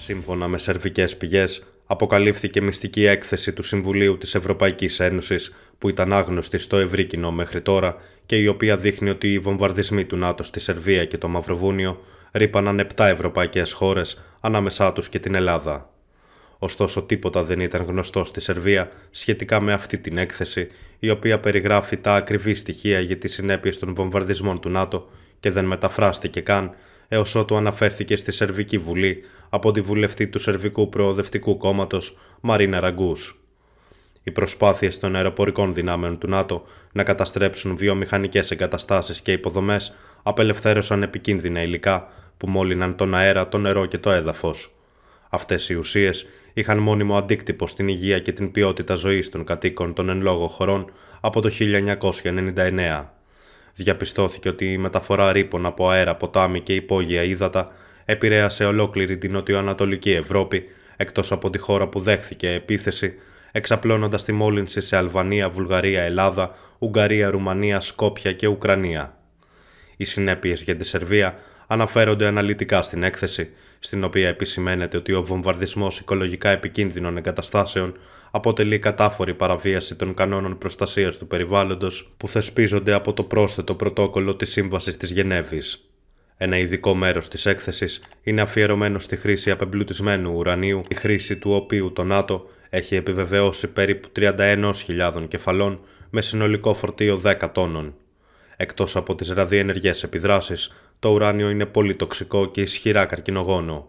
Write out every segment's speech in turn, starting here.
Σύμφωνα με σερβικές πηγές, αποκαλύφθηκε μυστική έκθεση του Συμβουλίου της Ευρωπαϊκής Ένωσης που ήταν άγνωστη στο ευρύ κοινό μέχρι τώρα και η οποία δείχνει ότι οι βομβαρδισμοί του ΝΑΤΟ στη Σερβία και το Μαυροβούνιο ρήπαναν 7 ευρωπαϊκές χώρες ανάμεσά τους και την Ελλάδα. Ωστόσο τίποτα δεν ήταν γνωστό στη Σερβία σχετικά με αυτή την έκθεση η οποία περιγράφει τα ακριβή στοιχεία για τις συνέπειες των βομβαρδισμών του ΝΑΤΟ και δεν μεταφράστηκε καν έως ότου αναφέρθηκε στη Σερβική Βουλή από τη βουλευτή του Σερβικού Προοδευτικού κόμματος Μαρίνα Ραγκούς. Οι προσπάθειες των αεροπορικών δυνάμεων του ΝΑΤΟ να καταστρέψουν βιομηχανικές εγκαταστάσεις και υποδομές απελευθέρωσαν επικίνδυνα υλικά που μόλυναν τον αέρα, το νερό και το έδαφος. Αυτές οι ουσίες είχαν μόνιμο αντίκτυπο στην υγεία και την ποιότητα ζωής των κατοίκων των εν λόγω χωρών από το 1999 διαπιστώθηκε ότι η μεταφορά ρήπων από αέρα, ποτάμι και υπόγεια ύδατα επηρέασε ολόκληρη την νοτιοανατολική Ευρώπη, εκτός από τη χώρα που δέχθηκε επίθεση, εξαπλώνοντας τη μόλυνση σε Αλβανία, Βουλγαρία, Ελλάδα, Ουγγαρία, Ρουμανία, Σκόπια και Ουκρανία. Οι συνέπειες για τη Σερβία αναφέρονται αναλυτικά στην έκθεση, στην οποία επισημαίνεται ότι ο βομβαρδισμός οικολογικά επικίνδυνων εγκαταστάσεων αποτελεί κατάφορη παραβίαση των κανόνων προστασίας του περιβάλλοντος που θεσπίζονται από το πρόσθετο πρωτόκολλο της σύμβασης της Γενέβης. Ένα ειδικό μέρος της έκθεσης είναι αφιερωμένο στη χρήση απεμπλουτισμένου ουρανίου, η χρήση του οποίου το ΝΑΤΟ έχει επιβεβαιώσει περίπου 31.000 κεφαλών με συνολικό φορτίο 10 τόνων. Εκτός από τις ραδιενεργές επιδράσεις, το ουράνιο είναι πολύ τοξικό και ισχυρά καρκινογόνο.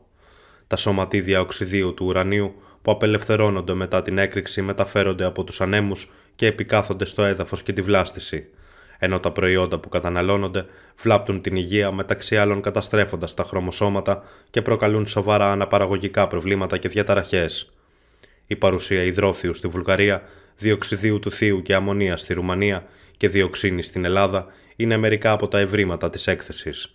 Τα σωματίδια οξυδίου του ουρανίου που απελευθερώνονται μετά την έκρηξη μεταφέρονται από τους ανέμους και επικάθονται στο έδαφος και τη βλάστηση, ενώ τα προϊόντα που καταναλώνονται βλάπτουν την υγεία μεταξύ άλλων καταστρέφοντας τα χρωμοσώματα και προκαλούν σοβαρά αναπαραγωγικά προβλήματα και διαταραχές. Η παρουσία υδρόθιου στη Βουλγαρία, διοξιδίου του θείου και αμμονίας στη Ρουμανία και διοξίνη στην Ελλάδα είναι μερικά από τα ευρήματα της έκθεσης.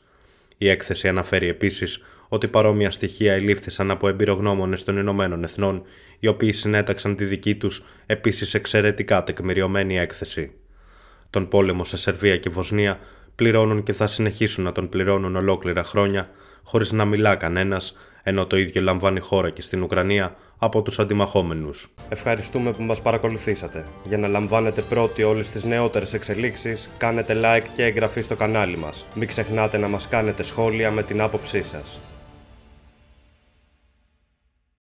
Η έκθεση αναφέρει επίσης ότι παρόμοια στοιχεία ελήφθησαν από εμπειρογνώμονες των Ηνωμένων Εθνών, οι οποίοι συνέταξαν τη δική τους επίσης εξαιρετικά τεκμηριωμένη έκθεση. Τον πόλεμο σε Σερβία και Βοσνία πληρώνουν και θα συνεχίσουν να τον πληρώνουν ολόκληρα χρόνια, χωρίς να μιλά κανένας ενώ το ίδιο λαμβάνει χώρα και στην Ουκρανία από τους αντιμαχόμενους. Ευχαριστούμε που μας παρακολουθήσατε. Για να λαμβάνετε πρώτοι όλες τις νεότερες εξελίξεις, κάνετε like και εγγραφή στο κανάλι μας. Μην ξεχνάτε να μας κάνετε σχόλια με την άποψή σας.